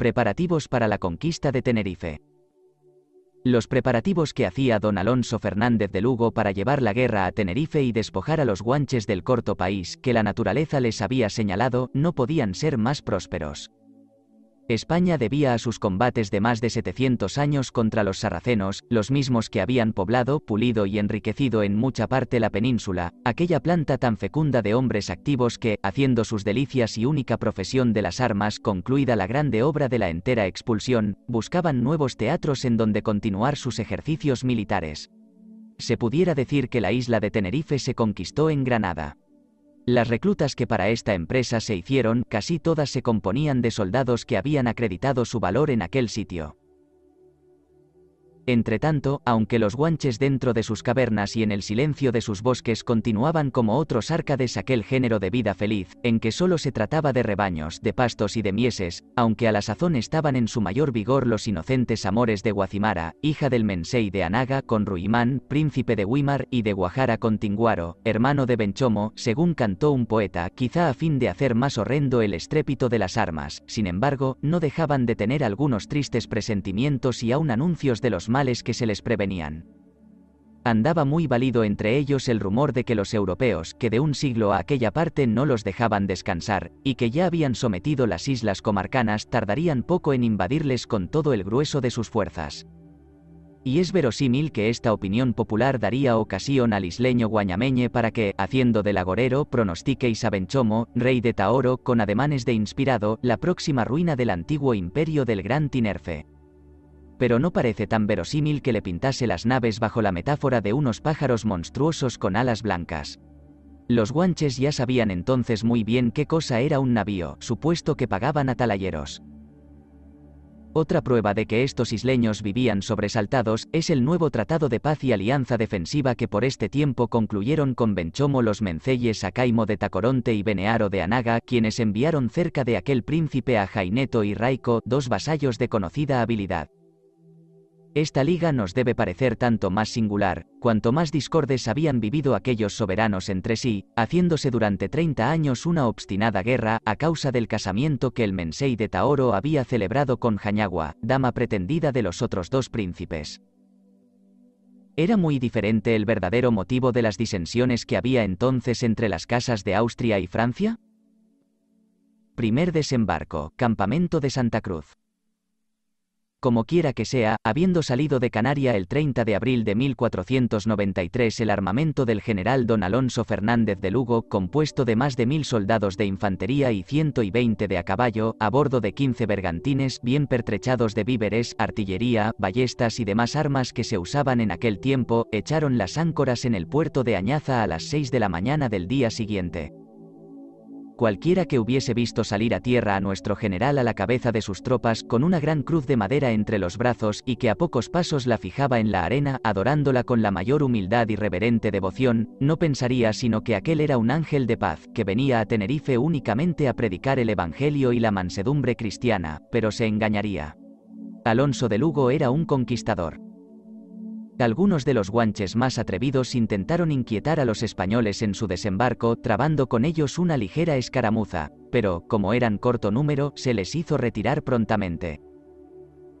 Preparativos para la conquista de Tenerife. Los preparativos que hacía don Alonso Fernández de Lugo para llevar la guerra a Tenerife y despojar a los guanches del corto país que la naturaleza les había señalado no podían ser más prósperos. España debía a sus combates de más de 700 años contra los sarracenos, los mismos que habían poblado, pulido y enriquecido en mucha parte la península, aquella planta tan fecunda de hombres activos que, haciendo sus delicias y única profesión de las armas, concluida la grande obra de la entera expulsión, buscaban nuevos teatros en donde continuar sus ejercicios militares. Se pudiera decir que la isla de Tenerife se conquistó en Granada. Las reclutas que para esta empresa se hicieron, casi todas se componían de soldados que habían acreditado su valor en aquel sitio. Entre tanto, aunque los guanches dentro de sus cavernas y en el silencio de sus bosques continuaban como otros árcades aquel género de vida feliz, en que solo se trataba de rebaños, de pastos y de mieses, aunque a la sazón estaban en su mayor vigor los inocentes amores de Guacimara, hija del Mensei de Anaga con Ruimán, príncipe de Wimar y de Guajara con Tinguaro, hermano de Benchomo, según cantó un poeta, quizá a fin de hacer más horrendo el estrépito de las armas, sin embargo, no dejaban de tener algunos tristes presentimientos y aún anuncios de los males que se les prevenían. Andaba muy válido entre ellos el rumor de que los europeos, que de un siglo a aquella parte no los dejaban descansar, y que ya habían sometido las islas comarcanas, tardarían poco en invadirles con todo el grueso de sus fuerzas. Y es verosímil que esta opinión popular daría ocasión al isleño guañameñe para que, haciendo del agorero, pronostique Isabenchomo, rey de Taoro, con ademanes de inspirado, la próxima ruina del antiguo imperio del gran Tinerfe pero no parece tan verosímil que le pintase las naves bajo la metáfora de unos pájaros monstruosos con alas blancas. Los guanches ya sabían entonces muy bien qué cosa era un navío, supuesto que pagaban a Otra prueba de que estos isleños vivían sobresaltados es el nuevo tratado de paz y alianza defensiva que por este tiempo concluyeron con Benchomo los menceyes Acaimo de Tacoronte y Benearo de Anaga, quienes enviaron cerca de aquel príncipe a Jaineto y Raico, dos vasallos de conocida habilidad. Esta liga nos debe parecer tanto más singular, cuanto más discordes habían vivido aquellos soberanos entre sí, haciéndose durante 30 años una obstinada guerra a causa del casamiento que el Mensei de Taoro había celebrado con Jañagua, dama pretendida de los otros dos príncipes. Era muy diferente el verdadero motivo de las disensiones que había entonces entre las casas de Austria y Francia? Primer desembarco, Campamento de Santa Cruz como quiera que sea, habiendo salido de Canaria el 30 de abril de 1493 el armamento del general don Alonso Fernández de Lugo, compuesto de más de mil soldados de infantería y 120 de a caballo, a bordo de 15 bergantines bien pertrechados de víveres, artillería, ballestas y demás armas que se usaban en aquel tiempo, echaron las áncoras en el puerto de Añaza a las 6 de la mañana del día siguiente cualquiera que hubiese visto salir a tierra a nuestro general a la cabeza de sus tropas con una gran cruz de madera entre los brazos y que a pocos pasos la fijaba en la arena, adorándola con la mayor humildad y reverente devoción, no pensaría sino que aquel era un ángel de paz, que venía a Tenerife únicamente a predicar el Evangelio y la mansedumbre cristiana, pero se engañaría. Alonso de Lugo era un conquistador. Algunos de los guanches más atrevidos intentaron inquietar a los españoles en su desembarco, trabando con ellos una ligera escaramuza, pero, como eran corto número, se les hizo retirar prontamente.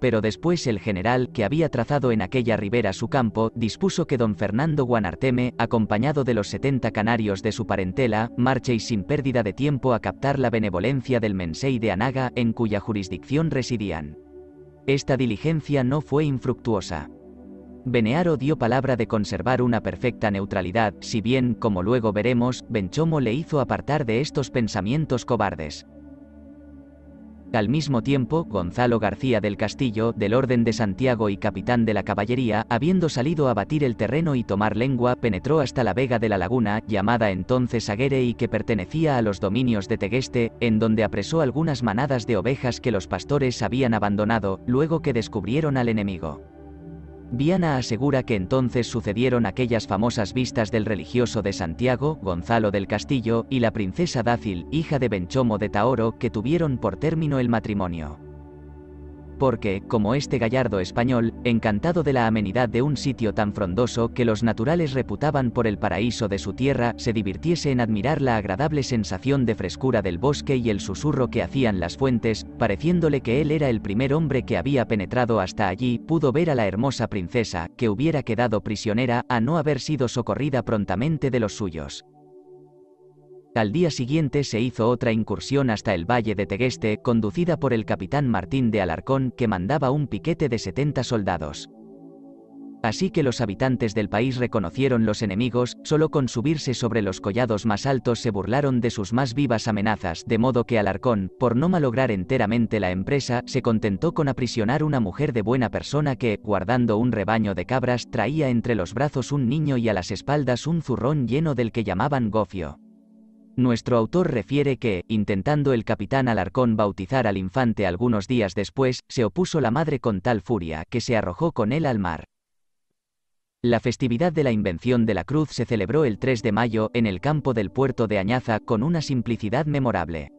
Pero después el general, que había trazado en aquella ribera su campo, dispuso que don Fernando Guanarteme, acompañado de los 70 canarios de su parentela, marche y sin pérdida de tiempo a captar la benevolencia del Mensei de Anaga, en cuya jurisdicción residían. Esta diligencia no fue infructuosa. Benearo dio palabra de conservar una perfecta neutralidad, si bien, como luego veremos, Benchomo le hizo apartar de estos pensamientos cobardes. Al mismo tiempo, Gonzalo García del Castillo, del Orden de Santiago y capitán de la caballería, habiendo salido a batir el terreno y tomar lengua, penetró hasta la vega de la laguna, llamada entonces Aguere y que pertenecía a los dominios de Tegueste, en donde apresó algunas manadas de ovejas que los pastores habían abandonado, luego que descubrieron al enemigo. Viana asegura que entonces sucedieron aquellas famosas vistas del religioso de Santiago, Gonzalo del Castillo, y la princesa Dácil, hija de Benchomo de Taoro, que tuvieron por término el matrimonio porque, como este gallardo español, encantado de la amenidad de un sitio tan frondoso que los naturales reputaban por el paraíso de su tierra, se divirtiese en admirar la agradable sensación de frescura del bosque y el susurro que hacían las fuentes, pareciéndole que él era el primer hombre que había penetrado hasta allí, pudo ver a la hermosa princesa, que hubiera quedado prisionera a no haber sido socorrida prontamente de los suyos. Al día siguiente se hizo otra incursión hasta el valle de Tegueste, conducida por el capitán Martín de Alarcón, que mandaba un piquete de 70 soldados. Así que los habitantes del país reconocieron los enemigos, solo con subirse sobre los collados más altos se burlaron de sus más vivas amenazas, de modo que Alarcón, por no malograr enteramente la empresa, se contentó con aprisionar una mujer de buena persona que, guardando un rebaño de cabras, traía entre los brazos un niño y a las espaldas un zurrón lleno del que llamaban gofio. Nuestro autor refiere que, intentando el capitán Alarcón bautizar al infante algunos días después, se opuso la madre con tal furia que se arrojó con él al mar. La festividad de la invención de la cruz se celebró el 3 de mayo en el campo del puerto de Añaza con una simplicidad memorable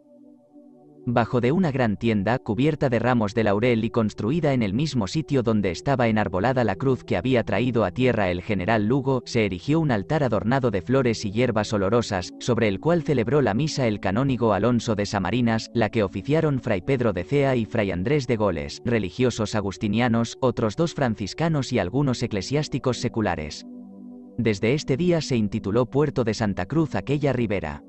bajo de una gran tienda cubierta de ramos de laurel y construida en el mismo sitio donde estaba enarbolada la cruz que había traído a tierra el general Lugo, se erigió un altar adornado de flores y hierbas olorosas, sobre el cual celebró la misa el canónigo Alonso de Samarinas, la que oficiaron fray Pedro de Cea y fray Andrés de Goles, religiosos agustinianos, otros dos franciscanos y algunos eclesiásticos seculares. Desde este día se intituló Puerto de Santa Cruz aquella ribera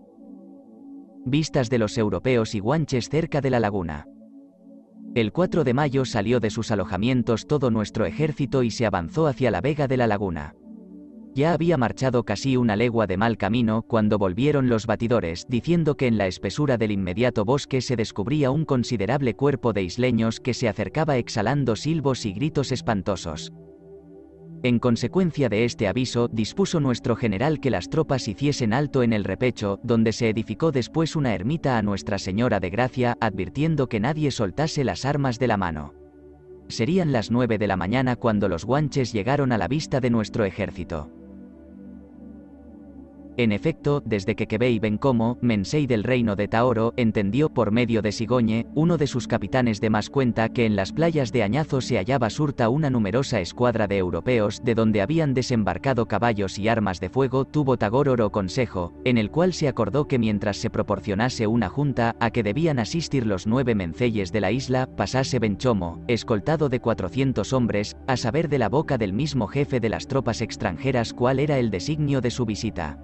vistas de los europeos y guanches cerca de la laguna. El 4 de mayo salió de sus alojamientos todo nuestro ejército y se avanzó hacia la vega de la laguna. Ya había marchado casi una legua de mal camino cuando volvieron los batidores diciendo que en la espesura del inmediato bosque se descubría un considerable cuerpo de isleños que se acercaba exhalando silbos y gritos espantosos. En consecuencia de este aviso, dispuso nuestro general que las tropas hiciesen alto en el repecho, donde se edificó después una ermita a Nuestra Señora de Gracia, advirtiendo que nadie soltase las armas de la mano. Serían las nueve de la mañana cuando los guanches llegaron a la vista de nuestro ejército. En efecto, desde que Kebei Bencomo, Mensei del reino de Taoro, entendió por medio de Sigoñe, uno de sus capitanes de más cuenta que en las playas de Añazo se hallaba surta una numerosa escuadra de europeos de donde habían desembarcado caballos y armas de fuego, tuvo Tagororo consejo, en el cual se acordó que mientras se proporcionase una junta a que debían asistir los nueve mencelles de la isla, pasase Benchomo, escoltado de 400 hombres, a saber de la boca del mismo jefe de las tropas extranjeras cuál era el designio de su visita.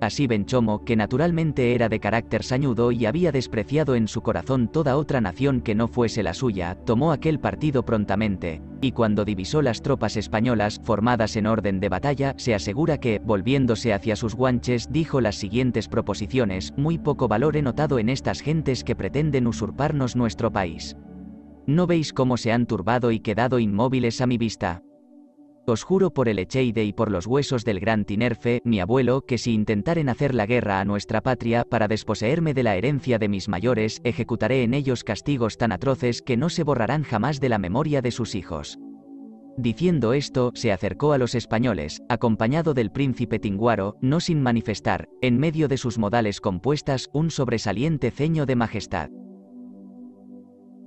Así Benchomo, que naturalmente era de carácter sañudo y había despreciado en su corazón toda otra nación que no fuese la suya, tomó aquel partido prontamente, y cuando divisó las tropas españolas formadas en orden de batalla, se asegura que, volviéndose hacia sus guanches, dijo las siguientes proposiciones, muy poco valor he notado en estas gentes que pretenden usurparnos nuestro país. ¿No veis cómo se han turbado y quedado inmóviles a mi vista? Os juro por el Echeide y por los huesos del gran Tinerfe, mi abuelo, que si intentaren hacer la guerra a nuestra patria para desposeerme de la herencia de mis mayores, ejecutaré en ellos castigos tan atroces que no se borrarán jamás de la memoria de sus hijos. Diciendo esto, se acercó a los españoles, acompañado del príncipe Tinguaro, no sin manifestar, en medio de sus modales compuestas, un sobresaliente ceño de majestad.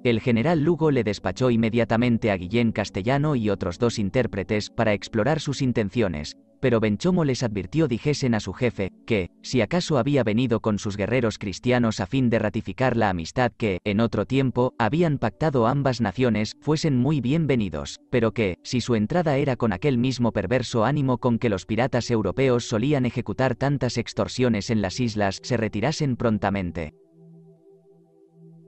El general Lugo le despachó inmediatamente a Guillén Castellano y otros dos intérpretes para explorar sus intenciones, pero Benchomo les advirtió dijesen a su jefe, que, si acaso había venido con sus guerreros cristianos a fin de ratificar la amistad que, en otro tiempo, habían pactado ambas naciones, fuesen muy bienvenidos, pero que, si su entrada era con aquel mismo perverso ánimo con que los piratas europeos solían ejecutar tantas extorsiones en las islas, se retirasen prontamente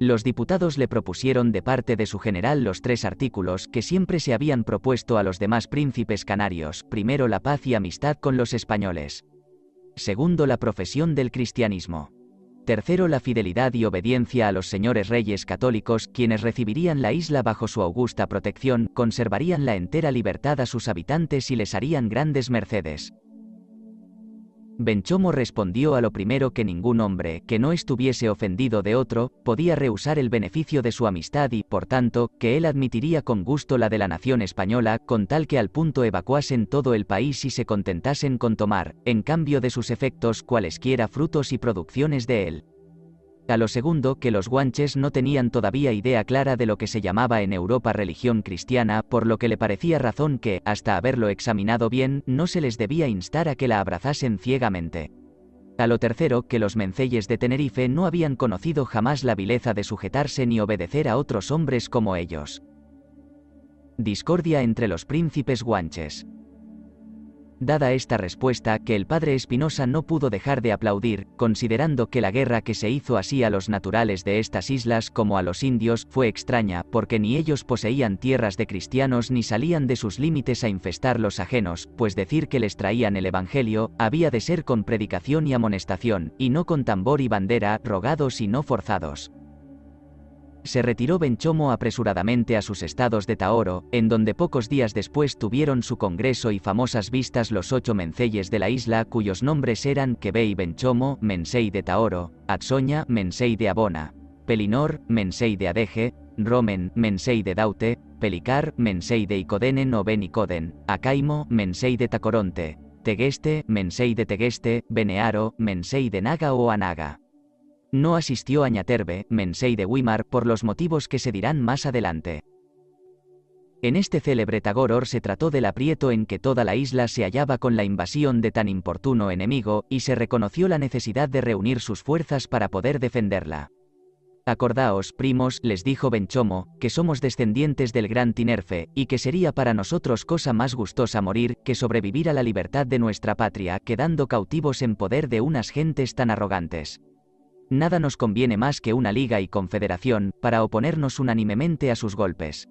los diputados le propusieron de parte de su general los tres artículos que siempre se habían propuesto a los demás príncipes canarios, primero la paz y amistad con los españoles. Segundo la profesión del cristianismo. Tercero la fidelidad y obediencia a los señores reyes católicos, quienes recibirían la isla bajo su augusta protección, conservarían la entera libertad a sus habitantes y les harían grandes mercedes. Benchomo respondió a lo primero que ningún hombre que no estuviese ofendido de otro, podía rehusar el beneficio de su amistad y, por tanto, que él admitiría con gusto la de la nación española, con tal que al punto evacuasen todo el país y se contentasen con tomar, en cambio de sus efectos, cualesquiera frutos y producciones de él. A lo segundo, que los guanches no tenían todavía idea clara de lo que se llamaba en Europa religión cristiana, por lo que le parecía razón que, hasta haberlo examinado bien, no se les debía instar a que la abrazasen ciegamente. A lo tercero, que los mencelles de Tenerife no habían conocido jamás la vileza de sujetarse ni obedecer a otros hombres como ellos. Discordia entre los príncipes guanches. Dada esta respuesta, que el padre Espinosa no pudo dejar de aplaudir, considerando que la guerra que se hizo así a los naturales de estas islas como a los indios fue extraña, porque ni ellos poseían tierras de cristianos ni salían de sus límites a infestar los ajenos, pues decir que les traían el Evangelio, había de ser con predicación y amonestación, y no con tambor y bandera, rogados y no forzados se retiró Benchomo apresuradamente a sus estados de Taoro, en donde pocos días después tuvieron su congreso y famosas vistas los ocho mencelles de la isla cuyos nombres eran y Benchomo, Mensei de Taoro, Atsoña, Mensei de Abona, Pelinor, Mensei de Adeje, Romen, Mensei de Daute, Pelicar, Mensei de Icodenen o Benicoden, Acaimo, Mensei de Tacoronte, Tegeste, Mensei de Tegeste, Benearo, Mensei de Naga o Anaga. No asistió a Mensei de Weimar, por los motivos que se dirán más adelante. En este célebre Tagoror se trató del aprieto en que toda la isla se hallaba con la invasión de tan importuno enemigo, y se reconoció la necesidad de reunir sus fuerzas para poder defenderla. Acordaos, primos, les dijo Benchomo, que somos descendientes del gran Tinerfe, y que sería para nosotros cosa más gustosa morir que sobrevivir a la libertad de nuestra patria, quedando cautivos en poder de unas gentes tan arrogantes nada nos conviene más que una liga y confederación, para oponernos unánimemente a sus golpes.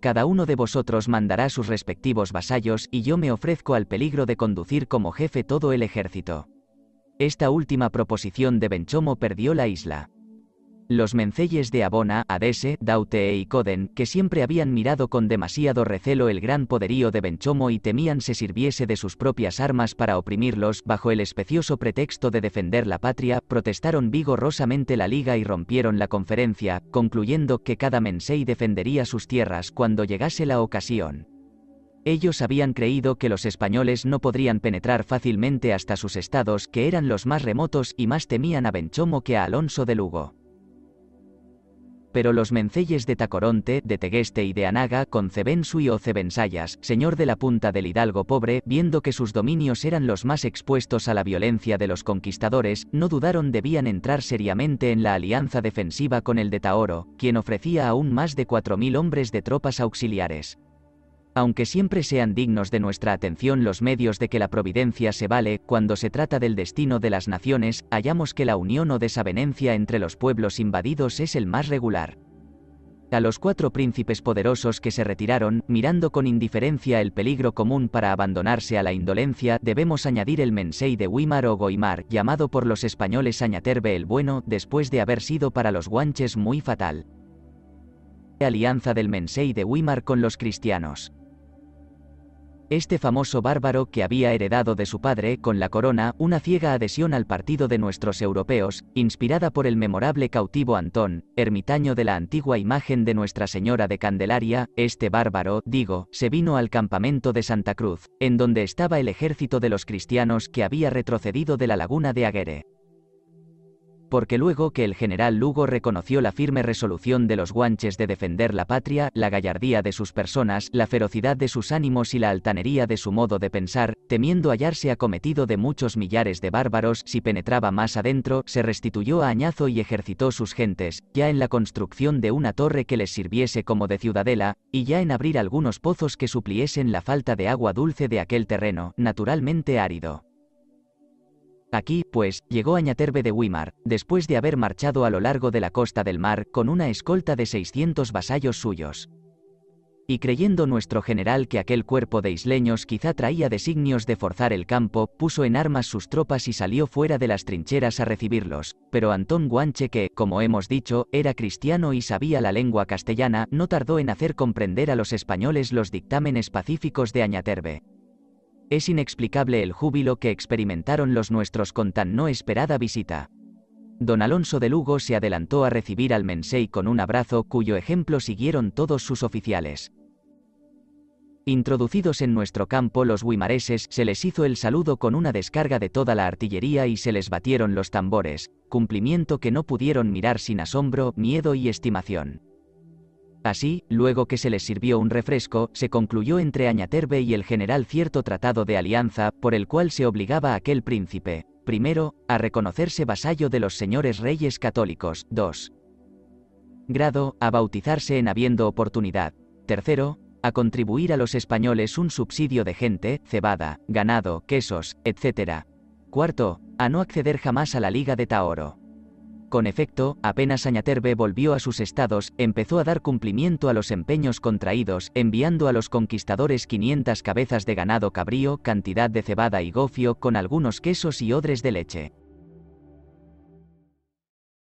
Cada uno de vosotros mandará sus respectivos vasallos y yo me ofrezco al peligro de conducir como jefe todo el ejército. Esta última proposición de Benchomo perdió la isla. Los mencelles de Abona, Adese, Daute e Coden, que siempre habían mirado con demasiado recelo el gran poderío de Benchomo y temían se sirviese de sus propias armas para oprimirlos, bajo el especioso pretexto de defender la patria, protestaron vigorosamente la liga y rompieron la conferencia, concluyendo que cada mensei defendería sus tierras cuando llegase la ocasión. Ellos habían creído que los españoles no podrían penetrar fácilmente hasta sus estados, que eran los más remotos, y más temían a Benchomo que a Alonso de Lugo pero los mencelles de Tacoronte, de Tegueste y de Anaga con Cebensui o Cebensayas, señor de la punta del hidalgo pobre, viendo que sus dominios eran los más expuestos a la violencia de los conquistadores, no dudaron debían entrar seriamente en la alianza defensiva con el de Taoro, quien ofrecía aún más de 4.000 hombres de tropas auxiliares. Aunque siempre sean dignos de nuestra atención los medios de que la providencia se vale, cuando se trata del destino de las naciones, hallamos que la unión o desavenencia entre los pueblos invadidos es el más regular. A los cuatro príncipes poderosos que se retiraron, mirando con indiferencia el peligro común para abandonarse a la indolencia, debemos añadir el Mensei de Wimar o Goimar, llamado por los españoles Añaterbe el Bueno, después de haber sido para los guanches muy fatal. Alianza del Mensei de Weimar con los cristianos este famoso bárbaro que había heredado de su padre con la corona una ciega adhesión al partido de nuestros europeos, inspirada por el memorable cautivo Antón, ermitaño de la antigua imagen de Nuestra Señora de Candelaria, este bárbaro, digo, se vino al campamento de Santa Cruz, en donde estaba el ejército de los cristianos que había retrocedido de la laguna de Aguere porque luego que el general Lugo reconoció la firme resolución de los guanches de defender la patria, la gallardía de sus personas, la ferocidad de sus ánimos y la altanería de su modo de pensar, temiendo hallarse acometido de muchos millares de bárbaros, si penetraba más adentro, se restituyó a Añazo y ejercitó sus gentes, ya en la construcción de una torre que les sirviese como de ciudadela, y ya en abrir algunos pozos que supliesen la falta de agua dulce de aquel terreno, naturalmente árido. Aquí, pues, llegó Añaterbe de Wimar, después de haber marchado a lo largo de la costa del mar con una escolta de 600 vasallos suyos. Y creyendo nuestro general que aquel cuerpo de isleños quizá traía designios de forzar el campo, puso en armas sus tropas y salió fuera de las trincheras a recibirlos, pero Antón Guanche que, como hemos dicho, era cristiano y sabía la lengua castellana, no tardó en hacer comprender a los españoles los dictámenes pacíficos de Añaterbe. Es inexplicable el júbilo que experimentaron los nuestros con tan no esperada visita. Don Alonso de Lugo se adelantó a recibir al Mensei con un abrazo cuyo ejemplo siguieron todos sus oficiales. Introducidos en nuestro campo los huimareses se les hizo el saludo con una descarga de toda la artillería y se les batieron los tambores, cumplimiento que no pudieron mirar sin asombro, miedo y estimación. Así, luego que se les sirvió un refresco, se concluyó entre Añaterbe y el general cierto tratado de alianza, por el cual se obligaba aquel príncipe, primero, a reconocerse vasallo de los señores reyes católicos, 2. Grado, a bautizarse en habiendo oportunidad. Tercero, a contribuir a los españoles un subsidio de gente, cebada, ganado, quesos, etc. Cuarto, a no acceder jamás a la Liga de Taoro. Con efecto, apenas Añaterbe volvió a sus estados, empezó a dar cumplimiento a los empeños contraídos, enviando a los conquistadores 500 cabezas de ganado cabrío, cantidad de cebada y gofio con algunos quesos y odres de leche.